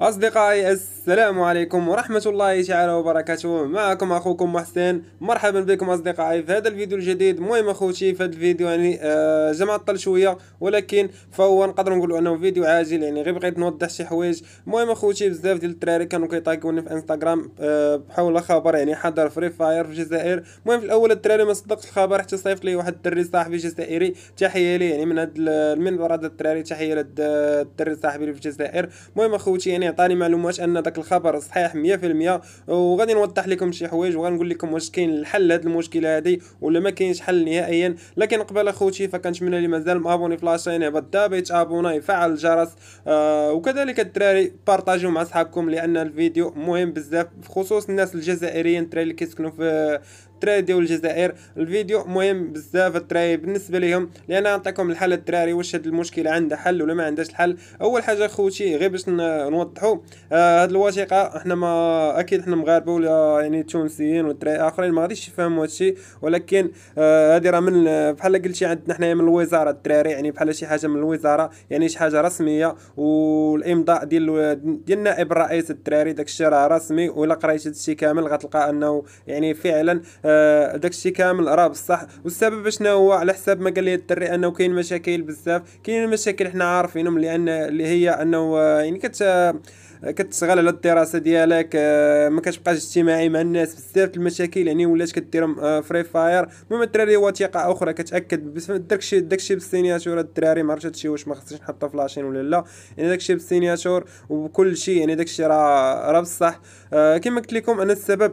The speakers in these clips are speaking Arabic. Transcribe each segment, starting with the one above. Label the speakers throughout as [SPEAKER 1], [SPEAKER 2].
[SPEAKER 1] أصدقائي السلام عليكم ورحمة الله تعالى وبركاته معكم أخوكم محسن مرحبا بكم أصدقائي في هذا الفيديو الجديد المهم أخوتي في هذا الفيديو يعني آه جمع الطل شوية ولكن فهو نقدر نقول أنه فيديو عاجل يعني غير بغيت نوضح شي حوايج المهم أخوتي بزاف ديال الدراري كانوا كيطاكوني في انستغرام آه بحول خبر يعني حضر فري فاير في الجزائر المهم في الأول الدراري ما صدقتش الخبر حتى صيفط لي واحد الدري صاحبي جزائري تحية ليه يعني من هاد المنبر هذا الدراري تحية لهاد الدري صاحبي اللي في الجزائر المهم أخوتي يعني يعطاني معلومات ان داك الخبر صحيح 100% وغادي نوضح لكم شي حوايج وغنقول لكم واش كاين الحل لهاد المشكله هادي ولا ما كاينش حل نهائيا لكن قبل اخوتي فكنتمنى اللي مازال مابوني في لاشين بالضبط يتابونا يفعل الجرس آه وكذلك الدراري بارطاجيو مع صحابكم لان الفيديو مهم بزاف بخصوص الناس الجزائريين الدراري اللي كيسكنوا في الدراري ديال الجزائر الفيديو مهم بزاف الدراري بالنسبه ليهم لان نعطيكم الحل الدراري واش هاد المشكله عندها حل ولا ما عندهاش الحل اول حاجه خوتي غير باش نوضحوا آه هاد الوثيقه حنا ما اكيد حنا مغاربه ولا يعني تونسيين والدراري اخرين ما غاديش يفهموا هادشي ولكن آه هادي راه من بحال قلتي عندنا حنايا من الوزاره الدراري يعني بحال شي حاجه من الوزاره يعني شي حاجه رسميه والامضاء ديال ديال نائب الرئيس الدراري داكشي راه رسمي ولا قريت هادشي كامل غتلقى انه يعني فعلا آه داكشي كامل راه بصح والسبب شنو هو على حساب ما قال لي الدري انه كاين مشاكل بزاف كاين مشاكل حنا عارفينهم لان اللي هي انه آه، يعني كت آه، كتشغل على الدراسه ديالك آه، ما كتبقاش اجتماعي مع الناس بزاف المشاكل يعني ولات كديرهم فري فاير المهم الدراري وثيقه اخرى كتاكد داكشي داكشي بالسينياتور الدراري ما عرفتش هادشي واش ما خصنيش نحطها فلاشين ولا لا يعني داكشي بالسينياتور وبكل شيء يعني داكشي راه راه بصح كما قلت لكم انا السبب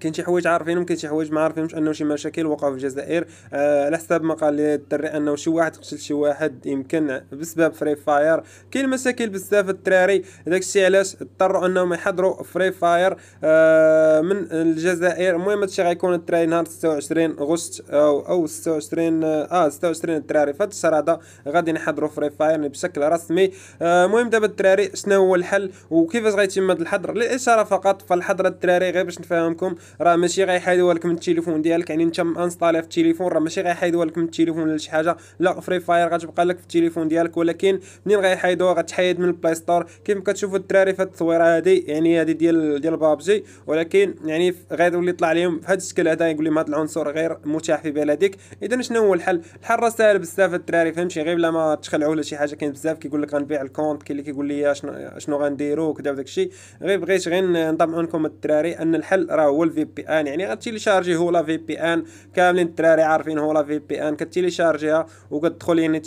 [SPEAKER 1] كاين شي حوايج عارفينهم كاين شي حوايج ما عارفينهمش انه شي مشاكل وقعوا في الجزائر آه على حساب ما قال لي الدري انه شي واحد قتل شي واحد يمكن بسبب فري فاير كاين مشاكل بزاف الدراري داكشي علاش اضطروا انهم يحضروا فري فاير آه من الجزائر المهم هادشي غيكون الدراري نهار 26 غشت او او 26 اه 26 آه، الدراري في هذا الشهر هذا غادي نحضروا فري فاير بشكل رسمي آه، المهم آه دابا الدراري شنو هو الحل وكيفاش غيتم هذا الحظر للاشاره فقط فالحظر الدراري غير باش نفهمكم راه ماشي غيحيدوها لك من التليفون ديالك يعني انت انستالي في التليفون راه ماشي غيحيدوها لك من التليفون ولا شي حاجه لا فري فاير غتبقى لك في التليفون ديالك ولكن منين غيحيدوها غتحيد من البلاي ستور كيف كتشوفوا الدراري في التصويره هذه يعني هذه ديال ديال بابجي ولكن يعني غير طلع عليهم لهم هذا الشكل هذا يقول لهم هذا العنصر غير متاح في بلدك اذا شنو هو الحل الحل راه ساهل بزاف الدراري فهمتي غير بلا ما تخلعوا ولا شي حاجه كاين بزاف كيقول لك غنبيع الكونت كاين اللي كيقول لي شنو شنو غنديروا وكذا وداك الشيء غير بغيت غير نطمعوا لكم الدراري ان الحل راه هو الفي بي ان يعني غتيليشارجي هو لا في بي ان كاملين الدراري عارفين هو لا في بي ان كتيليشارجيها وكتدخل يعني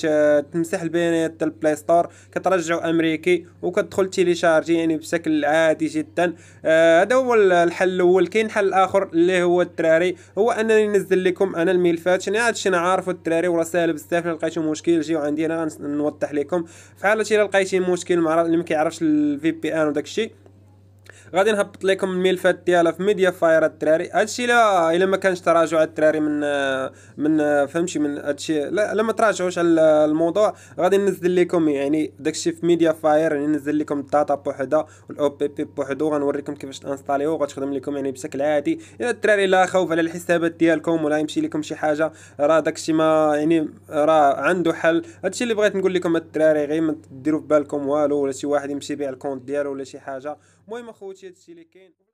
[SPEAKER 1] تمسح البيانات تاع البلاي ستور كترجعو امريكي وكتدخل تيليشارجي يعني بشكل عادي جدا آه، هذا آه هو الحل الاول كاين حل اخر اللي هو الدراري هو انني ننزل لكم انا الملفات يعني هادشي انا عارفه الدراري وراه ساهل بزاف لقيتو مشكل جيو عندي انا نوضح لكم فحال حاله الا لقيتي مشكل مع اللي ما كيعرفش الفي بي ان وداكشي غادي نهبط لكم الملفات ديالها في ميديا فاير الدراري هادشي لا الا ما كانش تراجع الدراري من من فهمتي من هادشي لا الا ما تراجعوش على الموضوع غادي ننزل لكم يعني داكشي في ميديا فاير يعني ننزل لكم الداتا بوحدها والاو بي بي بوحدو غنوريكم كيفاش تانستاليو وغتخدم لكم يعني بشكل عادي الا الدراري لا خوف على الحسابات ديالكم ولا يمشي لكم شي حاجه راه داكشي ما يعني راه عنده حل هادشي اللي بغيت نقول لكم الدراري غير ما ديروا في بالكم والو ولا شي واحد يمشي يبيع الكونت ديالو ولا شي حاجه المهم اخوتي هادشي اللي كاين